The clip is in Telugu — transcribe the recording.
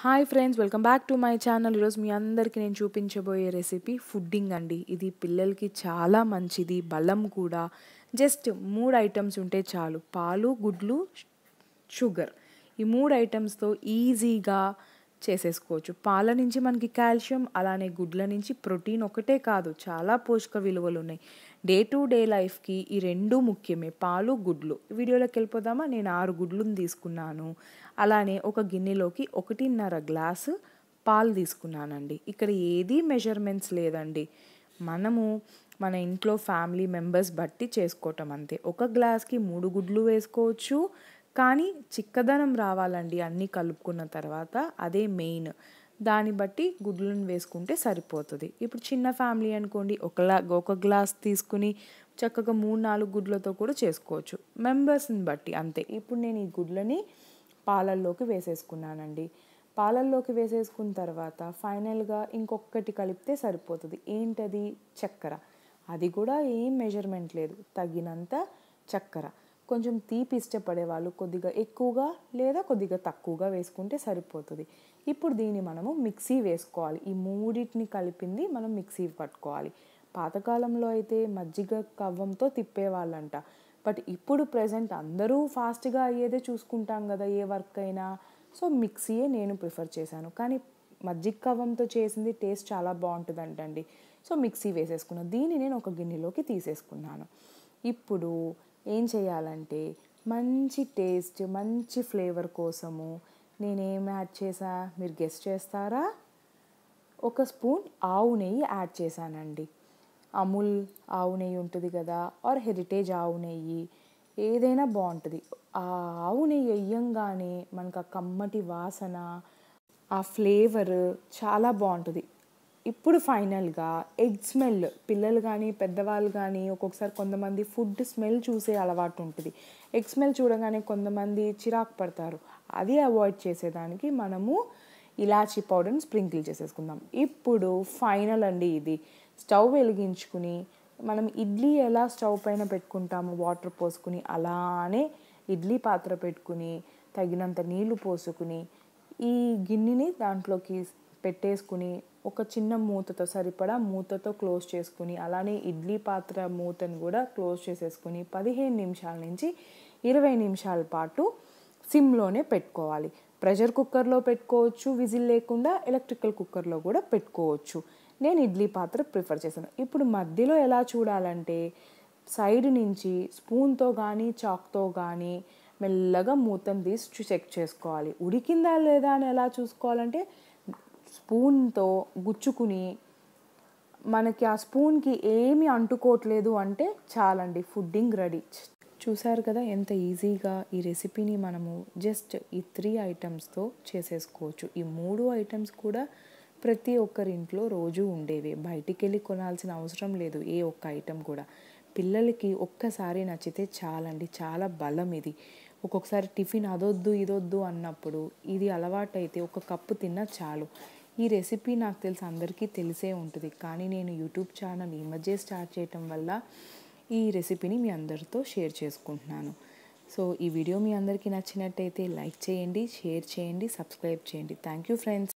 hi friends welcome back to my channel ఈరోజు మీ అందరికీ నేను చూపించబోయే రెసిపీ ఫుడ్డింగ్ అండి ఇది పిల్లలకి చాలా మంచిది బలం కూడా జస్ట్ మూడు ఐటమ్స్ ఉంటే చాలు పాలు గుడ్లు షుగర్ ఈ మూడు ఐటమ్స్తో ఈజీగా చేసేసుకోవచ్చు పాల నుంచి మనకి కాల్షియం అలానే గుడ్ల నుంచి ప్రోటీన్ ఒకటే కాదు చాలా పోషక విలువలు ఉన్నాయి డే టు డే లైఫ్కి ఈ రెండు ముఖ్యమే పాలు గుడ్లు వీడియోలోకి వెళ్ళిపోదామా నేను ఆరు గుడ్లను తీసుకున్నాను అలానే ఒక గిన్నెలోకి ఒకటిన్నర గ్లాసు పాలు తీసుకున్నానండి ఇక్కడ ఏదీ మెజర్మెంట్స్ లేదండి మనము మన ఇంట్లో ఫ్యామిలీ మెంబర్స్ బట్టి చేసుకోవటం అంతే ఒక గ్లాస్కి మూడు గుడ్లు వేసుకోవచ్చు కానీ చిక్కదనం రావాలండి అన్నీ కలుపుకున్న తర్వాత అదే మెయిన్ దాన్ని బట్టి గుడ్లను వేసుకుంటే సరిపోతుంది ఇప్పుడు చిన్న ఫ్యామిలీ అనుకోండి ఒక ఒక గ్లాస్ తీసుకుని చక్కగా మూడు నాలుగు గుడ్లతో కూడా చేసుకోవచ్చు మెంబర్స్ని బట్టి అంతే ఇప్పుడు నేను ఈ గుడ్లని పాలల్లోకి వేసేసుకున్నానండి పాలల్లోకి వేసేసుకున్న తర్వాత ఫైనల్గా ఇంకొకటి కలిపితే సరిపోతుంది ఏంటది చక్కెర అది కూడా ఏం మెజర్మెంట్ లేదు తగినంత చక్కెర కొంచెం తీపి ఇష్టపడేవాళ్ళు కొద్దిగా ఎక్కువగా లేదా కొద్దిగా తక్కువగా వేసుకుంటే సరిపోతుంది ఇప్పుడు దీన్ని మనము మిక్సీ వేసుకోవాలి ఈ మూడింటిని కలిపింది మనం మిక్సీ పట్టుకోవాలి పాతకాలంలో అయితే మజ్జిగ కవ్వంతో తిప్పేవాళ్ళంట బట్ ఇప్పుడు ప్రజెంట్ అందరూ ఫాస్ట్గా అయ్యేదే చూసుకుంటాం కదా ఏ వర్క్ అయినా సో మిక్సీయే నేను ప్రిఫర్ చేశాను కానీ మజ్జిగ కవ్వంతో చేసింది టేస్ట్ చాలా బాగుంటుంది అంటండి సో మిక్సీ వేసేసుకున్నాను దీన్ని నేను ఒక గిన్నెలోకి తీసేసుకున్నాను ఇప్పుడు ఏం చేయాలంటే మంచి టేస్ట్ మంచి ఫ్లేవర్ కోసము నేనేం యాడ్ చేసా మీరు గెస్ట్ చేస్తారా ఒక స్పూన్ ఆవు నెయ్యి యాడ్ చేశానండి అమూల్ ఆవు నెయ్యి ఉంటుంది కదా ఆర్ హెరిటేజ్ ఆవు నెయ్యి ఏదైనా బాగుంటుంది ఆ ఆవు నెయ్యి వేయంగానే మనకు ఆ కమ్మటి వాసన ఆ ఫ్లేవర్ చాలా బాగుంటుంది ఇప్పుడు ఫైనల్గా ఎగ్ స్మెల్ పిల్లలు కానీ పెద్దవాళ్ళు కానీ ఒక్కొక్కసారి కొంతమంది ఫుడ్ స్మెల్ చూసే అలవాటు ఉంటుంది ఎగ్ స్మెల్ చూడగానే కొంతమంది చిరాకు పడతారు అది అవాయిడ్ చేసేదానికి మనము ఇలాచీ పౌడర్ని స్ప్రింకిల్ చేసేసుకుందాం ఇప్పుడు ఫైనల్ అండి ఇది స్టవ్ వెలిగించుకుని మనం ఇడ్లీ ఎలా స్టవ్ పైన పెట్టుకుంటాము వాటర్ పోసుకుని అలానే ఇడ్లీ పాత్ర పెట్టుకుని తగినంత నీళ్లు పోసుకుని ఈ గిన్నెని దాంట్లోకి పెట్టేసుకుని ఒక చిన్న మూతతో సరిపడా మూతతో క్లోజ్ చేసుకుని అలానే ఇడ్లీ పాత్ర మూతను కూడా క్లోజ్ చేసేసుకుని పదిహేను నిమిషాల నుంచి ఇరవై నిమిషాల పాటు సిమ్లోనే పెట్టుకోవాలి ప్రెషర్ కుక్కర్లో పెట్టుకోవచ్చు విజిల్ లేకుండా ఎలక్ట్రికల్ కుక్కర్లో కూడా పెట్టుకోవచ్చు నేను ఇడ్లీ పాత్ర ప్రిఫర్ చేశాను ఇప్పుడు మధ్యలో ఎలా చూడాలంటే సైడ్ నుంచి స్పూన్తో కానీ చాక్తో కానీ మెల్లగా మూతను తీసి చెక్ చేసుకోవాలి ఉడికిందా లేదా అని ఎలా చూసుకోవాలంటే స్పూన్తో గుచ్చుకుని మనకి ఆ స్పూన్కి ఏమీ అంటుకోవట్లేదు అంటే చాలండి ఫుడ్డింగ్ రెడీ చూసారు కదా ఎంత ఈజీగా ఈ రెసిపీని మనము జస్ట్ ఈ త్రీ ఐటమ్స్తో చేసేసుకోవచ్చు ఈ మూడు ఐటమ్స్ కూడా ప్రతి ఒక్కరింట్లో రోజు ఉండేవి బయటికి వెళ్ళి కొనాల్సిన అవసరం లేదు ఏ ఒక్క ఐటెం కూడా పిల్లలకి ఒక్కసారి నచ్చితే చాలండి చాలా బలం ఇది ఒక్కొక్కసారి టిఫిన్ అదొద్దు ఇదొద్దు అన్నప్పుడు ఇది అలవాటైతే ఒక కప్పు తిన్నా చాలు ఈ రెసిపీ నాకు తెలిసి అందరికీ తెలిసే ఉంటుంది కానీ నేను యూట్యూబ్ ఛానల్ ఈ మధ్య స్టార్ట్ చేయటం వల్ల ఈ రెసిపీని మీ అందరితో షేర్ చేసుకుంటున్నాను సో ఈ వీడియో మీ అందరికీ నచ్చినట్టయితే లైక్ చేయండి షేర్ చేయండి సబ్స్క్రైబ్ చేయండి థ్యాంక్ యూ ఫ్రెండ్స్